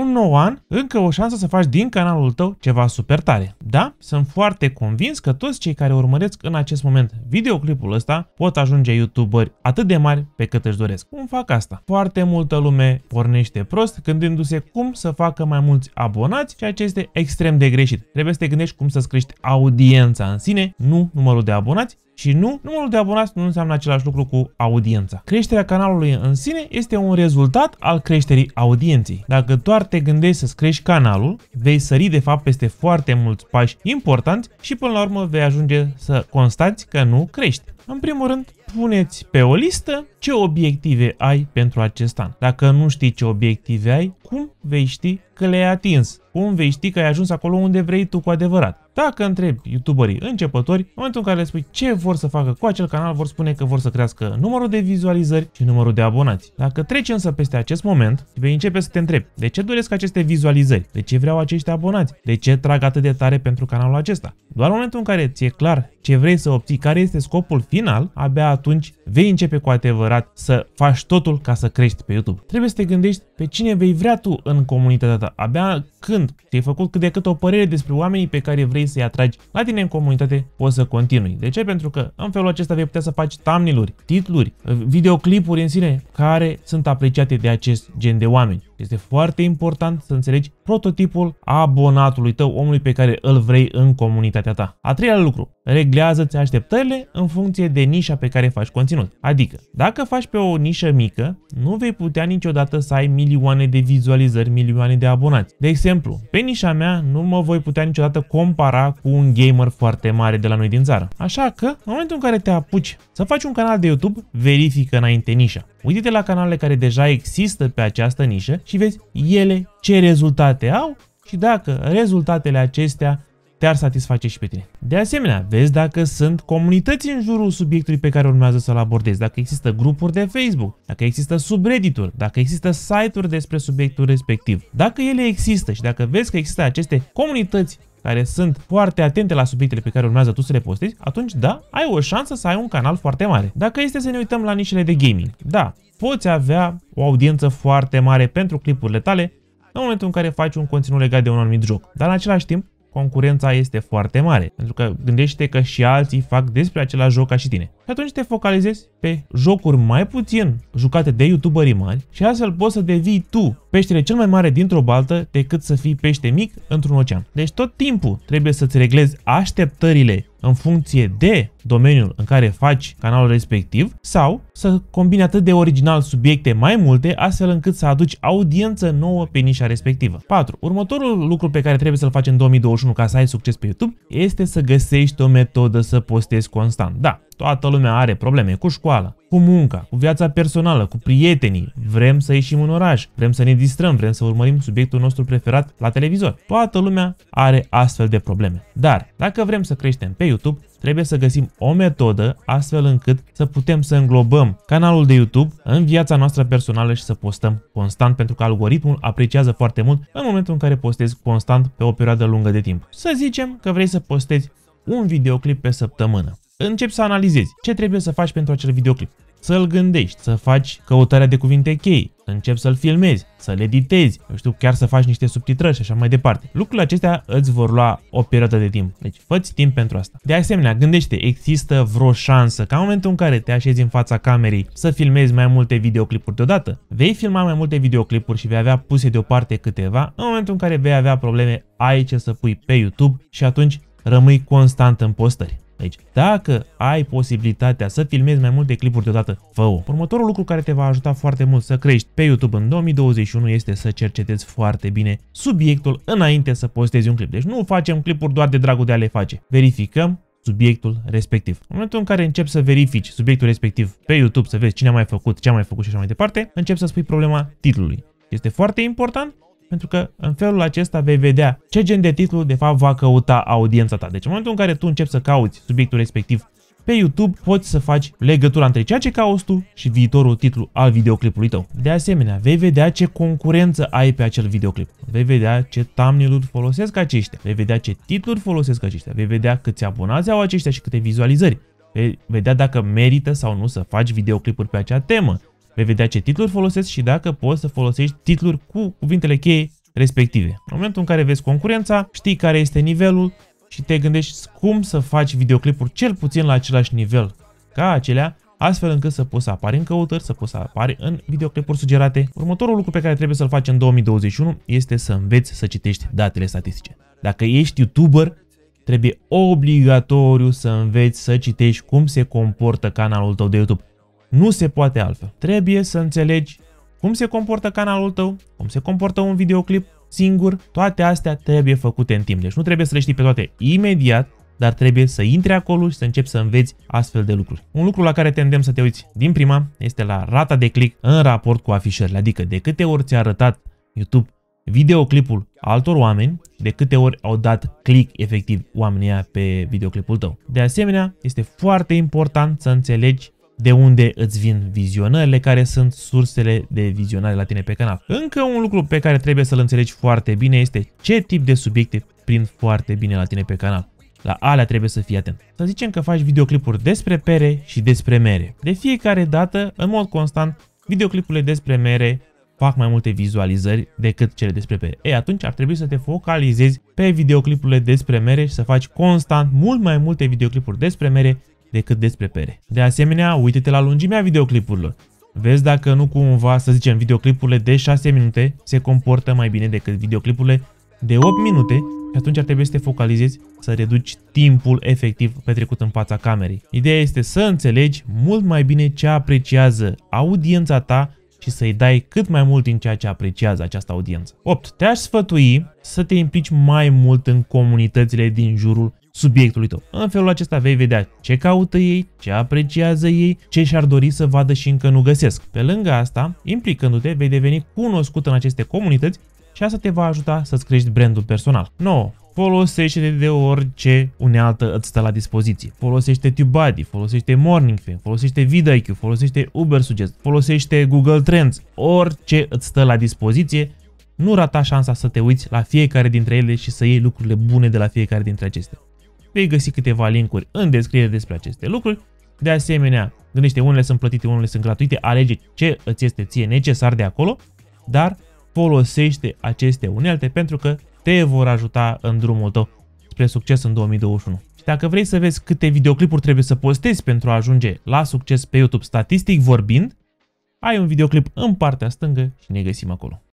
Un nou an, încă o șansă să faci din canalul tău ceva super tare. Da, sunt foarte convins că toți cei care urmăresc în acest moment videoclipul ăsta pot ajunge youtuberi atât de mari pe cât își doresc. Cum fac asta? Foarte multă lume pornește prost gândindu-se cum să facă mai mulți abonați, ceea ce este extrem de greșit. Trebuie să te gândești cum să-ți crești audiența în sine, nu numărul de abonați, și nu, numărul de abonați nu înseamnă același lucru cu audiența. Creșterea canalului în sine este un rezultat al creșterii audienței. Dacă doar te gândești să-ți crești canalul, vei sări de fapt peste foarte mulți pași importanți și până la urmă vei ajunge să constați că nu crești. În primul rând, puneți pe o listă ce obiective ai pentru acest an. Dacă nu știi ce obiective ai, cum vei ști că le-ai atins? Cum vei ști că ai ajuns acolo unde vrei tu cu adevărat? Dacă întrebi youtuberii începători, în momentul în care le spui ce vor să facă cu acel canal, vor spune că vor să crească numărul de vizualizări și numărul de abonați. Dacă treci însă peste acest moment, vei începe să te întrebi de ce doresc aceste vizualizări, de ce vreau acești abonați, de ce trag atât de tare pentru canalul acesta. Doar în momentul în care ți-e clar ce vrei să obții, care este scopul fi final, abia atunci vei începe cu adevărat să faci totul ca să crești pe YouTube. Trebuie să te gândești pe cine vei vrea tu în comunitatea ta. Abia când ți-ai făcut cât de cât o părere despre oamenii pe care vrei să-i atragi la tine în comunitate, poți să continui. De ce? Pentru că în felul acesta vei putea să faci thumbnail titluri, videoclipuri în sine care sunt apreciate de acest gen de oameni. Este foarte important să înțelegi prototipul abonatului tău, omului pe care îl vrei în comunitatea ta. A treia lucru, reglează-ți așteptările în funcție de nișa pe care faci conținut. Adică, dacă faci pe o nișă mică, nu vei putea niciodată să ai milioane de vizualizări, milioane de abonați. De exemplu, pe nișa mea nu mă voi putea niciodată compara cu un gamer foarte mare de la noi din țară. Așa că, în momentul în care te apuci să faci un canal de YouTube, verifică înainte nișa. Uite-te la canalele care deja există pe această nișă și vezi ele ce rezultate au și dacă rezultatele acestea te-ar satisface și pe tine. De asemenea, vezi dacă sunt comunități în jurul subiectului pe care urmează să-l abordezi, dacă există grupuri de Facebook, dacă există subredituri, dacă există site-uri despre subiectul respectiv. Dacă ele există și dacă vezi că există aceste comunități care sunt foarte atente la subiectele pe care urmează tu să le postezi, atunci da, ai o șansă să ai un canal foarte mare. Dacă este să ne uităm la nișele de gaming, da, poți avea o audiență foarte mare pentru clipurile tale în momentul în care faci un conținut legat de un anumit joc. Dar în același timp, concurența este foarte mare, pentru că gândește că și alții fac despre același joc ca și tine. Și atunci te focalizezi pe jocuri mai puțin jucate de youtuberii mari și astfel poți să devii tu peștele cel mai mare dintr-o baltă decât să fii pește mic într-un ocean. Deci tot timpul trebuie să-ți reglezi așteptările în funcție de domeniul în care faci canalul respectiv sau să combini atât de original subiecte mai multe astfel încât să aduci audiență nouă pe nișa respectivă. 4. Următorul lucru pe care trebuie să-l faci în 2021 ca să ai succes pe YouTube este să găsești o metodă să postezi constant. Da, Toată lumea are probleme cu școala, cu munca, cu viața personală, cu prietenii. Vrem să ieșim în oraș, vrem să ne distrăm, vrem să urmărim subiectul nostru preferat la televizor. Toată lumea are astfel de probleme. Dar, dacă vrem să creștem pe YouTube, trebuie să găsim o metodă astfel încât să putem să înglobăm canalul de YouTube în viața noastră personală și să postăm constant, pentru că algoritmul apreciază foarte mult în momentul în care postezi constant pe o perioadă lungă de timp. Să zicem că vrei să postezi un videoclip pe săptămână. Începi să analizezi ce trebuie să faci pentru acel videoclip. Să-l gândești, să faci căutarea de cuvinte chei, să începi să-l filmezi, să-l editezi, eu știu, chiar să faci niște subtitrări și așa mai departe. Lucrurile acestea îți vor lua o perioadă de timp. Deci, fă-ți timp pentru asta. De asemenea, gândește, există vreo șansă ca în momentul în care te așezi în fața camerei să filmezi mai multe videoclipuri deodată? Vei filma mai multe videoclipuri și vei avea puse deoparte câteva. În momentul în care vei avea probleme, ai ce să pui pe YouTube și atunci rămâi constant în postări. Deci, dacă ai posibilitatea să filmezi mai multe clipuri deodată, fă-o. Următorul lucru care te va ajuta foarte mult să crești pe YouTube în 2021 este să cercetezi foarte bine subiectul înainte să postezi un clip. Deci nu facem clipuri doar de dragul de a le face. Verificăm subiectul respectiv. În momentul în care începi să verifici subiectul respectiv pe YouTube, să vezi cine a mai făcut, ce a mai făcut și așa mai departe, începi să spui problema titlului. Este foarte important pentru că în felul acesta vei vedea ce gen de titlu de fapt va căuta audiența ta. Deci în momentul în care tu începi să cauți subiectul respectiv pe YouTube poți să faci legătura între ceea ce cauți tu și viitorul titlu al videoclipului tău. De asemenea, vei vedea ce concurență ai pe acel videoclip. Vei vedea ce thumbnail-uri folosesc aceștia, vei vedea ce titluri folosesc aceștia, vei vedea câți abonați au aceștia și câte vizualizări. Vei vedea dacă merită sau nu să faci videoclipuri pe acea temă. Vei vedea ce titluri folosești și dacă poți să folosești titluri cu cuvintele cheie respective. În momentul în care vezi concurența, știi care este nivelul și te gândești cum să faci videoclipuri cel puțin la același nivel ca acelea, astfel încât să poți să apari în căutări, să poți să apari în videoclipuri sugerate. Următorul lucru pe care trebuie să-l faci în 2021 este să înveți să citești datele statistice. Dacă ești YouTuber, trebuie obligatoriu să înveți să citești cum se comportă canalul tău de YouTube. Nu se poate altfel. Trebuie să înțelegi cum se comportă canalul tău, cum se comportă un videoclip singur, toate astea trebuie făcute în timp. Deci nu trebuie să le știi pe toate imediat, dar trebuie să intri acolo și să începi să înveți astfel de lucruri. Un lucru la care tendem să te uiți din prima este la rata de click în raport cu afișările, adică de câte ori ți-a arătat YouTube videoclipul altor oameni, de câte ori au dat click efectiv oamenii pe videoclipul tău. De asemenea, este foarte important să înțelegi de unde îți vin vizionările, care sunt sursele de vizionare la tine pe canal. Încă un lucru pe care trebuie să-l înțelegi foarte bine este ce tip de subiecte prind foarte bine la tine pe canal. La alea trebuie să fii atent. Să zicem că faci videoclipuri despre pere și despre mere. De fiecare dată, în mod constant, videoclipurile despre mere fac mai multe vizualizări decât cele despre pere. Ei, atunci ar trebui să te focalizezi pe videoclipurile despre mere și să faci constant mult mai multe videoclipuri despre mere decât despre pere. De asemenea, uite-te la lungimea videoclipurilor. Vezi dacă nu cumva, să zicem, videoclipurile de 6 minute se comportă mai bine decât videoclipurile de 8 minute și atunci ar trebui să te focalizezi să reduci timpul efectiv petrecut în fața camerei. Ideea este să înțelegi mult mai bine ce apreciază audiența ta și să-i dai cât mai mult din ceea ce apreciază această audiență. 8. Te-aș sfătui să te implici mai mult în comunitățile din jurul subiectului tău. În felul acesta vei vedea ce caută ei, ce apreciază ei, ce și-ar dori să vadă și încă nu găsesc. Pe lângă asta, implicându-te, vei deveni cunoscut în aceste comunități și asta te va ajuta să-ți crești brandul personal. 9. Folosește de orice unealtă îți stă la dispoziție. Folosește TubeBuddy, folosește MorningFame, folosește VidIQ, folosește UberSuggest, folosește Google Trends, orice îți stă la dispoziție nu rata șansa să te uiți la fiecare dintre ele și să iei lucrurile bune de la fiecare dintre acestea. Vei găsi câteva linkuri în descriere despre aceste lucruri. De asemenea, gândește, unele sunt plătite, unele sunt gratuite, alege ce îți este ție necesar de acolo, dar folosește aceste unelte pentru că te vor ajuta în drumul tău spre succes în 2021. Și dacă vrei să vezi câte videoclipuri trebuie să postezi pentru a ajunge la succes pe YouTube statistic vorbind, ai un videoclip în partea stângă și ne găsim acolo.